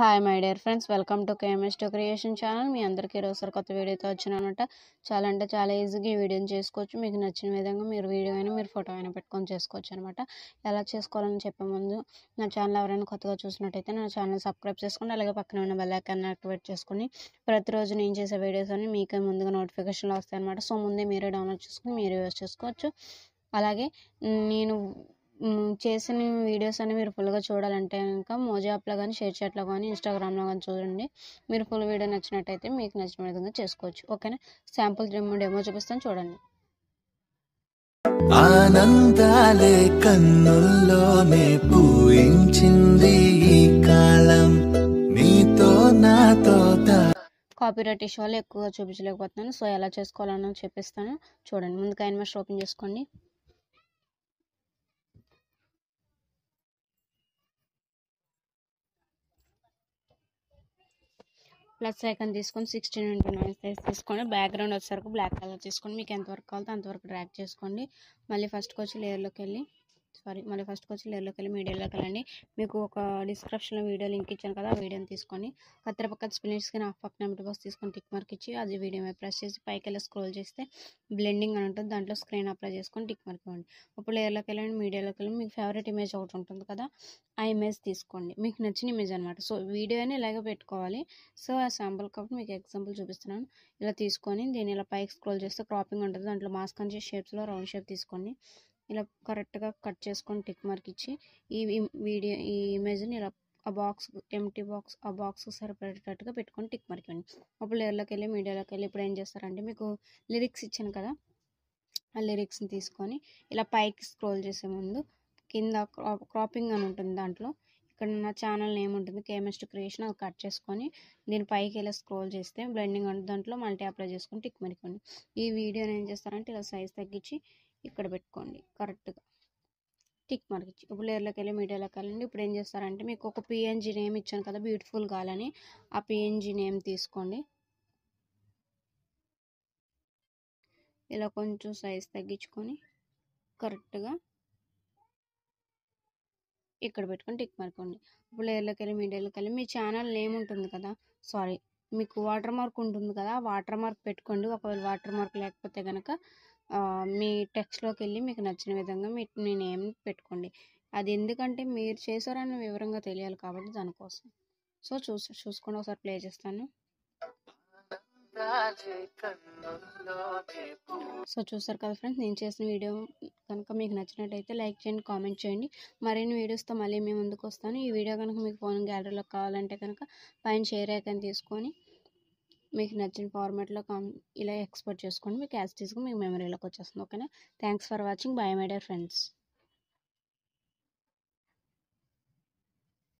hi my dear friends welcome to KMS two creation channel మీ అందరికీ ఈరోజు కొత్త వీడియోతో వచ్చినానంట చాలా అంటే చాలా ఈజీగా ఈ వీడియోని చేసుకోవచ్చు మీకు నచ్చిన విధంగా మీరు వీడియో అయినా మీరు ఫోటో అయినా పెట్టుకొని చేసుకోవచ్చు అనమాట ఎలా చేసుకోవాలని చెప్పే ముందు నా ఛానల్ ఎవరైనా కొత్తగా చూసినట్టయితే నా ఛానల్ సబ్స్క్రైబ్ చేసుకుని అలాగే పక్కన ఉన్న బెల్లైకాన్ని యాక్టివేట్ చేసుకుని ప్రతిరోజు నేను చేసే వీడియోస్ అన్నీ మీకు ముందుగా నోటిఫికేషన్లు వస్తాయి అనమాట సో ముందే మీరే డౌన్లోడ్ చేసుకుని మీరు యూస్ చేసుకోవచ్చు అలాగే నేను చేసిన వీడియోస్ అన్ని మీరు ఫుల్గా చూడాలంటే ఇంకా మోజా యాప్లో కానీ షేర్ చాట్లో కానీ ఇన్స్టాగ్రామ్లో కానీ చూడండి మీరు ఫుల్ వీడియో నచ్చినట్టయితే మీకు నచ్చిన విధంగా చేసుకోవచ్చు ఓకేనా శాంపుల్ డెమో చూపిస్తాను చూడండి ఆనందాలే కన్నుల్లోనే పూయించింది ఈ కాలం నీతో నాతో కాపీరైట్ ఇష్యూ వల్ల ఎక్కువగా చూపించలేకపోతున్నాను సో ఎలా చేసుకోవాలన్నా చూపిస్తాను చూడండి ముందుగా ఇన్వెస్ట్ ఓపెన్ చేసుకోండి ప్లస్ ఐకన్ తీసుకొని సిక్స్టీన్ ఇంటూ నైన్ సైజ్ తీసుకొని బ్యాక్గ్రౌండ్ వచ్చేసరికి బ్లాక్ కలర్ తీసుకొని మీకు ఎంతవరకు కావాలో అంతవరకు డ్రాక్ చేసుకోండి మళ్ళీ ఫస్ట్కి వచ్చి లేయర్లోకి వెళ్ళి సారీ మళ్ళీ ఫస్ట్కి వచ్చి ఎల్లోకి వెళ్ళి మీడియా వెళ్ళండి మీకు ఒక డిస్క్రిప్షన్లో వీడియో లింక్ ఇచ్చాను కదా వీడియోని తీసుకొని కత్తెర పక్క కానీ నా పక్కన ఎంటీ బాక్స్ తీసుకొని టిక్ మార్క్ ఇచ్చి అది వీడియో మీద ప్రెస్ చేసి పైకి వెళ్ళి స్క్రోల్ చేస్తే బ్లెండింగ్ అని ఉంటుంది దాంట్లో స్క్రీన్ అప్లై చేసుకొని టిక్ మార్క్ ఇవ్వండి ఇప్పుడు లేయర్లోకి వెళ్ళండి మీడియాలోకి వెళ్ళి మీకు ఫేవరెట్ ఇమేజ్ ఒకటి ఉంటుంది కదా ఆ ఇమేజ్ తీసుకోండి మీకు నచ్చిన ఇమేజ్ అనమాట సో వీడియోని ఇలాగే పెట్టుకోవాలి సో ఆ శాంపుల్ కాబట్టి మీకు ఎగ్జాంపుల్ చూపిస్తున్నాను ఇలా తీసుకొని దీన్ని ఇలా పైకి స్క్రోల్ చేస్తే క్రాపింగ్ ఉంటుంది దాంట్లో మాస్క్ అని షేప్స్లో రౌండ్ షేప్ తీసుకోండి ఇలా కరెక్ట్గా కట్ చేసుకొని టిక్ మార్క్ ఇచ్చి ఈ వీడియో ఈ ఇమేజ్ని ఇలా ఆ బాక్స్ ఎంటీ బాక్స్ ఆ బాక్స్ సరిపడేటట్టుగా పెట్టుకొని టిక్ మార్క్ ఇవ్వండి అప్పుడు లేయర్లోకి వెళ్ళి మీడియాలోకి వెళ్ళి ఇప్పుడు ఏం చేస్తారంటే మీకు లిరిక్స్ ఇచ్చాను కదా ఆ లిరిక్స్ని తీసుకొని ఇలా పైకి స్క్రోల్ చేసే ముందు కింద క్రాపింగ్ అని ఉంటుంది దాంట్లో ఇక్కడ నా ఛానల్ నేమ్ ఉంటుంది కేమిస్ట్ క్రియేషన్ అది కట్ చేసుకొని దీని పైకి ఇలా స్క్రోల్ చేస్తే బ్లెండింగ్ అంటే దాంట్లో మల్టీ అప్లై చేసుకొని టిక్ మరికొని ఈ వీడియోని ఏం చేస్తారంటే ఇలా సైజ్ తగ్గించి ఇక్కడ పెట్టుకోండి కరెక్ట్గా టిక్ మార్క్ ఇచ్చి ఇప్పుడు లేయర్లోకి వెళ్ళి మీడియాలోకి వెళ్ళండి ఇప్పుడు ఏం చేస్తారంటే మీకు ఒక పిఎన్జీ నేమ్ ఇచ్చాను కదా బ్యూటిఫుల్ కావాలని ఆ పిఎన్జీ నేమ్ తీసుకోండి ఇలా కొంచెం సైజ్ తగ్గించుకొని కరెక్ట్గా ఇక్కడ పెట్టుకొని టిక్ మార్కండి ఇప్పుడు లేయర్లోకి వెళ్ళి మీడియాలోకి వెళ్ళి మీ ఛానల్ నేమ్ ఉంటుంది కదా సారీ మీకు వాటర్ మార్క్ ఉంటుంది కదా వాటర్ మార్క్ పెట్టుకోండి ఒకవేళ వాటర్ మార్క్ లేకపోతే కనుక మీ టెక్స్ట్లోకి వెళ్ళి మీకు నచ్చిన విధంగా మీ మీ నేమ్ పెట్టుకోండి అది ఎందుకంటే మీరు చేశారని వివరంగా తెలియాలి కాబట్టి దానికోసం సో చూ చూసుకోండి ఒకసారి ప్లే చేస్తాను సో చూస్తారు కదా ఫ్రెండ్స్ నేను చేసిన వీడియో కనుక మీకు నచ్చినట్టయితే లైక్ చేయండి కామెంట్ చేయండి మరిన్ని వీడియోస్తో మళ్ళీ మేము ముందుకు వస్తాను ఈ వీడియో కనుక మీకు ఫోన్ గ్యాలరీలో కావాలంటే కనుక పైన షేర్ ఐకాన్ తీసుకొని మీకు నచ్చిన ఫార్మాట్లో కం ఇలా ఎక్స్పోర్ట్ చేసుకోండి మీకు యాజ్ టీజ్గా మీకు మెమరీలోకి వచ్చేస్తుంది ఓకేనా thanks for watching bye my dear friends